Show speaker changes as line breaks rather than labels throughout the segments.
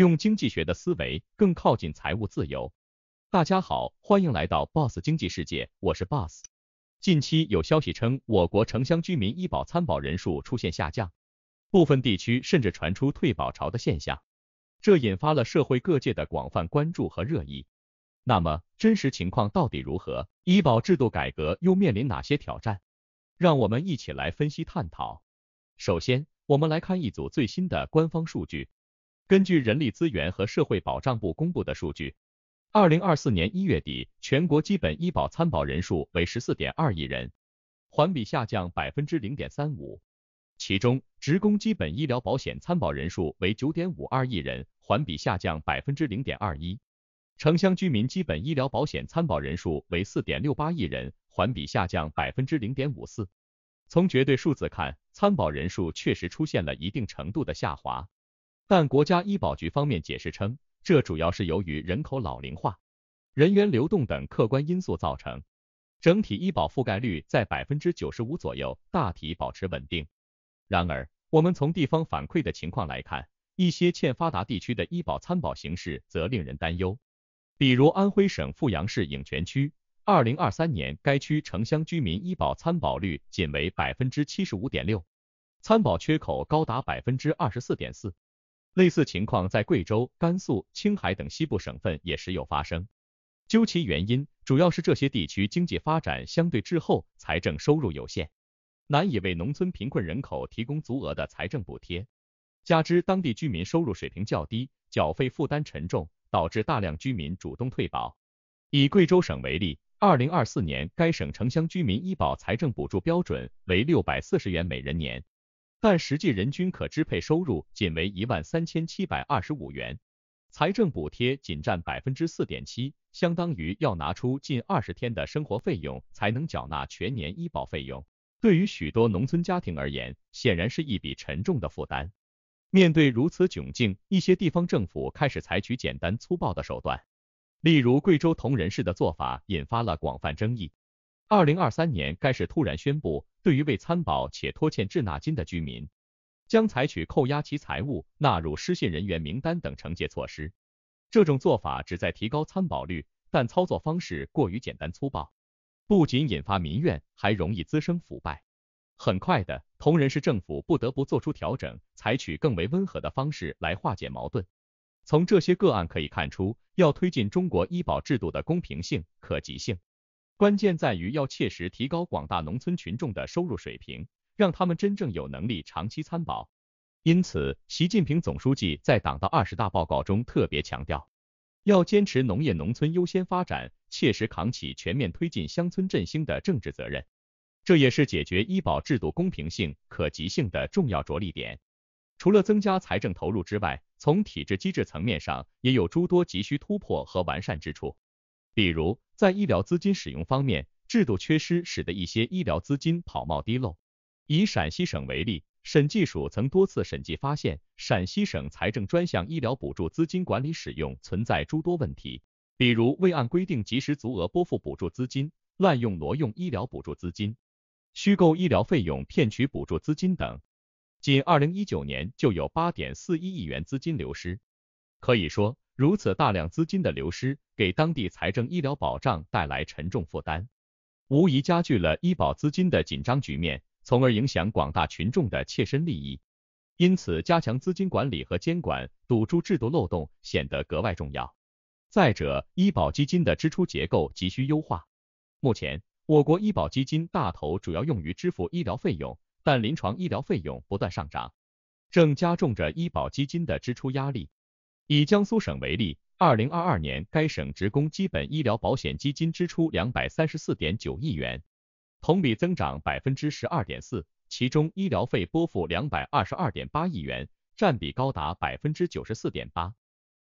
用经济学的思维更靠近财务自由。大家好，欢迎来到 Boss 经济世界，我是 Boss。近期有消息称，我国城乡居民医保参保人数出现下降，部分地区甚至传出退保潮的现象，这引发了社会各界的广泛关注和热议。那么，真实情况到底如何？医保制度改革又面临哪些挑战？让我们一起来分析探讨。首先，我们来看一组最新的官方数据。根据人力资源和社会保障部公布的数据，二零二四年一月底，全国基本医保参保人数为十四点二亿人，环比下降百分之零点三五。其中，职工基本医疗保险参保人数为九点五二亿人，环比下降百分之零点二一；城乡居民基本医疗保险参保人数为四点六八亿人，环比下降百分之零点五四。从绝对数字看，参保人数确实出现了一定程度的下滑。但国家医保局方面解释称，这主要是由于人口老龄化、人员流动等客观因素造成，整体医保覆盖率在百分之九十五左右，大体保持稳定。然而，我们从地方反馈的情况来看，一些欠发达地区的医保参保形势则令人担忧。比如安徽省阜阳市颍泉区，二零二三年该区城乡居民医保参保率仅为百分之七十五点六，参保缺口高达百分之二十四点四。类似情况在贵州、甘肃、青海等西部省份也时有发生。究其原因，主要是这些地区经济发展相对滞后，财政收入有限，难以为农村贫困人口提供足额的财政补贴，加之当地居民收入水平较低，缴费负担沉重，导致大量居民主动退保。以贵州省为例，二零二四年该省城乡居民医保财政补助标准为六百四十元每人年。但实际人均可支配收入仅为一万三千七百二十五元，财政补贴仅占百分之四点七，相当于要拿出近二十天的生活费用才能缴纳全年医保费用。对于许多农村家庭而言，显然是一笔沉重的负担。面对如此窘境，一些地方政府开始采取简单粗暴的手段，例如贵州铜仁市的做法引发了广泛争议。二零二三年，该市突然宣布，对于未参保且拖欠滞纳金的居民，将采取扣押其财物、纳入失信人员名单等惩戒措施。这种做法旨在提高参保率，但操作方式过于简单粗暴，不仅引发民怨，还容易滋生腐败。很快的，铜仁市政府不得不做出调整，采取更为温和的方式来化解矛盾。从这些个案可以看出，要推进中国医保制度的公平性、可及性。关键在于要切实提高广大农村群众的收入水平，让他们真正有能力长期参保。因此，习近平总书记在党的二十大报告中特别强调，要坚持农业农村优先发展，切实扛起全面推进乡村振兴的政治责任。这也是解决医保制度公平性、可及性的重要着力点。除了增加财政投入之外，从体制机制层面上也有诸多急需突破和完善之处。比如，在医疗资金使用方面，制度缺失使得一些医疗资金跑冒滴漏。以陕西省为例，审计署曾多次审计发现，陕西省财政专项医疗补助资金管理使用存在诸多问题，比如未按规定及时足额拨付补助资金，滥用挪用医疗补助资金，虚构医疗费用骗取补助资金等。仅二零一九年就有八点四一亿元资金流失。可以说，如此大量资金的流失，给当地财政、医疗保障带来沉重负担，无疑加剧了医保资金的紧张局面，从而影响广大群众的切身利益。因此，加强资金管理和监管，堵住制度漏洞，显得格外重要。再者，医保基金的支出结构急需优化。目前，我国医保基金大头主要用于支付医疗费用，但临床医疗费用不断上涨，正加重着医保基金的支出压力。以江苏省为例，二零二二年该省职工基本医疗保险基金支出两百三十四点九亿元，同比增长百分之十二点四，其中医疗费拨付两百二十二点八亿元，占比高达百分之九十四点八。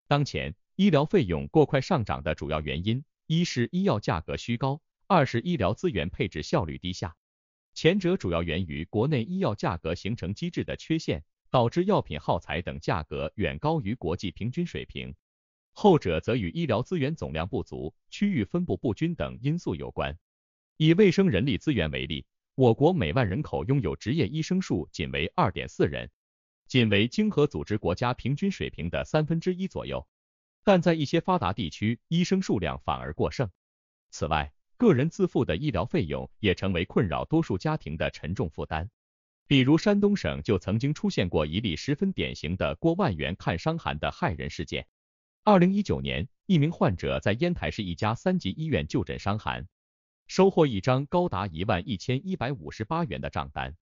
当前医疗费用过快上涨的主要原因，一是医药价格虚高，二是医疗资源配置效率低下。前者主要源于国内医药价格形成机制的缺陷。导致药品、耗材等价格远高于国际平均水平，后者则与医疗资源总量不足、区域分布不均等因素有关。以卫生人力资源为例，我国每万人口拥有执业医生数仅为二点四人，仅为经合组织国家平均水平的三分之一左右。但在一些发达地区，医生数量反而过剩。此外，个人自付的医疗费用也成为困扰多数家庭的沉重负担。比如山东省就曾经出现过一例十分典型的过万元看伤寒的害人事件。二零一九年，一名患者在烟台市一家三级医院就诊伤寒，收获一张高达一万一千一百五十八元的账单，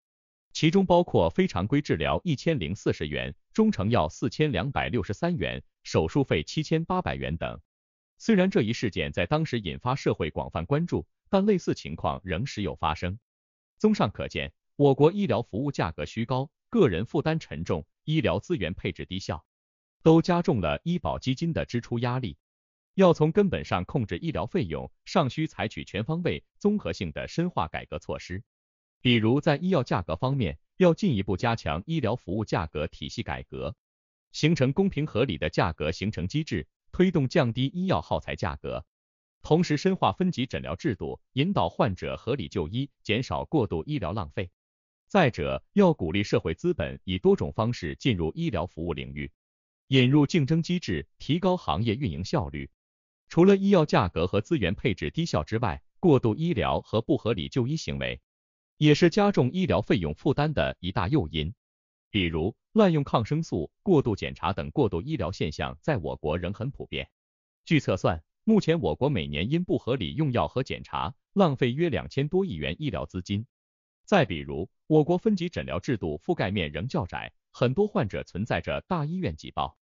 其中包括非常规治疗一千零四十元，中成药四千两百六十三元，手术费七千八百元等。虽然这一事件在当时引发社会广泛关注，但类似情况仍时有发生。综上可见。我国医疗服务价格虚高，个人负担沉重，医疗资源配置低效，都加重了医保基金的支出压力。要从根本上控制医疗费用，尚需采取全方位、综合性的深化改革措施。比如，在医药价格方面，要进一步加强医疗服务价格体系改革，形成公平合理的价格形成机制，推动降低医药耗材价格。同时，深化分级诊疗制度，引导患者合理就医，减少过度医疗浪费。再者，要鼓励社会资本以多种方式进入医疗服务领域，引入竞争机制，提高行业运营效率。除了医药价格和资源配置低效之外，过度医疗和不合理就医行为，也是加重医疗费用负担的一大诱因。比如，滥用抗生素、过度检查等过度医疗现象，在我国仍很普遍。据测算，目前我国每年因不合理用药和检查，浪费约两千多亿元医疗资金。再比如，我国分级诊疗制度覆盖面仍较窄，很多患者存在着大医院挤爆、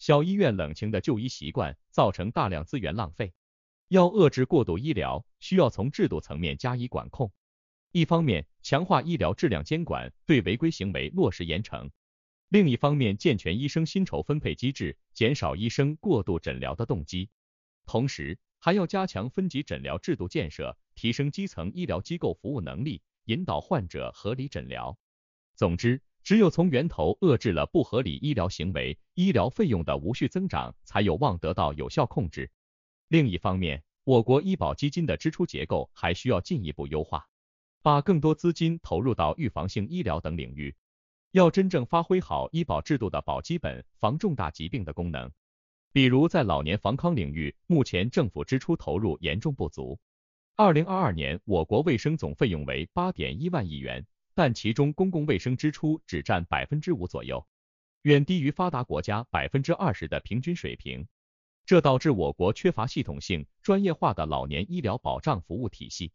小医院冷清的就医习惯，造成大量资源浪费。要遏制过度医疗，需要从制度层面加以管控。一方面，强化医疗质量监管，对违规行为落实严惩；另一方面，健全医生薪酬分配机制，减少医生过度诊疗的动机。同时，还要加强分级诊疗制度建设，提升基层医疗机构服务能力。引导患者合理诊疗。总之，只有从源头遏制了不合理医疗行为，医疗费用的无序增长才有望得到有效控制。另一方面，我国医保基金的支出结构还需要进一步优化，把更多资金投入到预防性医疗等领域。要真正发挥好医保制度的保基本、防重大疾病的功能。比如，在老年防康领域，目前政府支出投入严重不足。二零二二年，我国卫生总费用为八点一万亿元，但其中公共卫生支出只占百分之五左右，远低于发达国家百分之二十的平均水平。这导致我国缺乏系统性、专业化的老年医疗保障服务体系，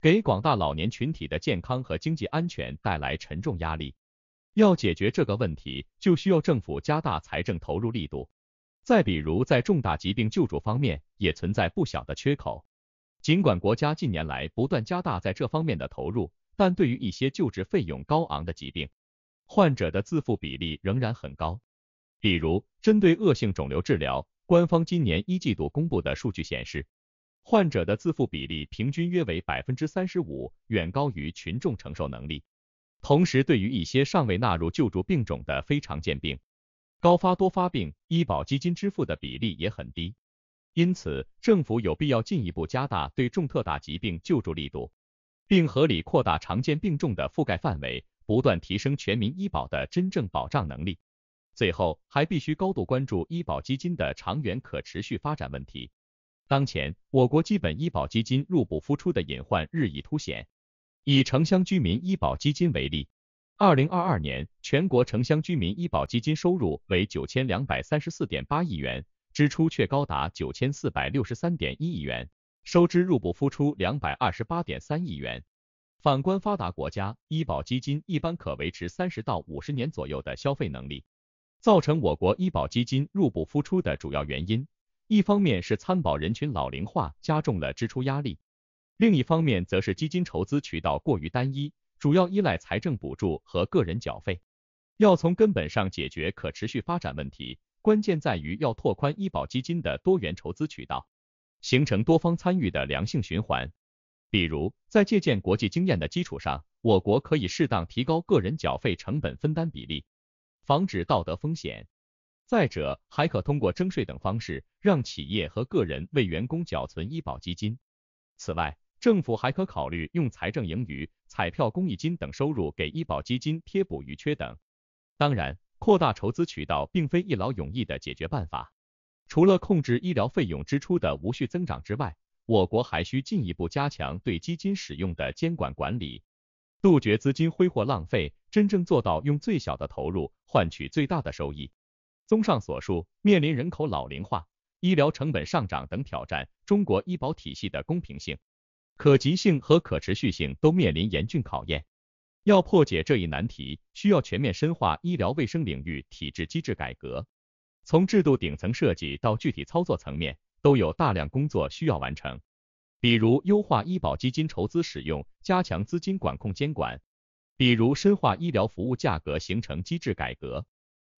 给广大老年群体的健康和经济安全带来沉重压力。要解决这个问题，就需要政府加大财政投入力度。再比如，在重大疾病救助方面，也存在不小的缺口。尽管国家近年来不断加大在这方面的投入，但对于一些救治费用高昂的疾病，患者的自付比例仍然很高。比如，针对恶性肿瘤治疗，官方今年一季度公布的数据显示，患者的自付比例平均约为百分之三十五，远高于群众承受能力。同时，对于一些尚未纳入救助病种的非常见病、高发多发病，医保基金支付的比例也很低。因此，政府有必要进一步加大对重特大疾病救助力度，并合理扩大常见病重的覆盖范围，不断提升全民医保的真正保障能力。最后，还必须高度关注医保基金的长远可持续发展问题。当前，我国基本医保基金入不敷出的隐患日益凸显。以城乡居民医保基金为例，二零二二年全国城乡居民医保基金收入为九千两百三十四点八亿元。支出却高达九千四百六十三点一亿元，收支入不敷出两百二十八点三亿元。反观发达国家，医保基金一般可维持三十到五十年左右的消费能力。造成我国医保基金入不敷出的主要原因，一方面是参保人群老龄化加重了支出压力，另一方面则是基金筹资渠道过于单一，主要依赖财政补助和个人缴费。要从根本上解决可持续发展问题。关键在于要拓宽医保基金的多元筹资渠道，形成多方参与的良性循环。比如，在借鉴国际经验的基础上，我国可以适当提高个人缴费成本分担比例，防止道德风险。再者，还可通过征税等方式，让企业和个人为员工缴存医保基金。此外，政府还可考虑用财政盈余、彩票公益金等收入给医保基金贴补余缺等。当然。扩大筹资渠道并非一劳永逸的解决办法。除了控制医疗费用支出的无序增长之外，我国还需进一步加强对基金使用的监管管理，杜绝资金挥霍浪费，真正做到用最小的投入换取最大的收益。综上所述，面临人口老龄化、医疗成本上涨等挑战，中国医保体系的公平性、可及性和可持续性都面临严峻考验。要破解这一难题，需要全面深化医疗卫生领域体制机制改革，从制度顶层设计到具体操作层面，都有大量工作需要完成。比如优化医保基金筹资使用，加强资金管控监管；比如深化医疗服务价格形成机制改革；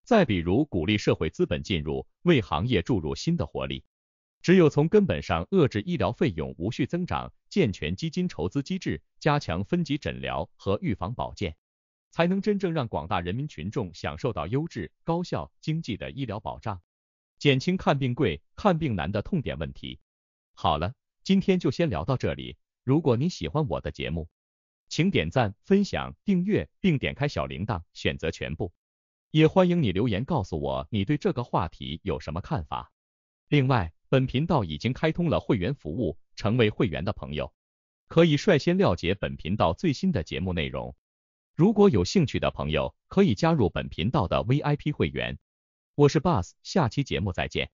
再比如鼓励社会资本进入，为行业注入新的活力。只有从根本上遏制医疗费用无序增长，健全基金筹资机制，加强分级诊疗和预防保健，才能真正让广大人民群众享受到优质、高效、经济的医疗保障，减轻看病贵、看病难的痛点问题。好了，今天就先聊到这里。如果你喜欢我的节目，请点赞、分享、订阅，并点开小铃铛，选择全部。也欢迎你留言告诉我你对这个话题有什么看法。另外，本频道已经开通了会员服务，成为会员的朋友可以率先了解本频道最新的节目内容。如果有兴趣的朋友，可以加入本频道的 VIP 会员。我是 Boss，下期节目再见。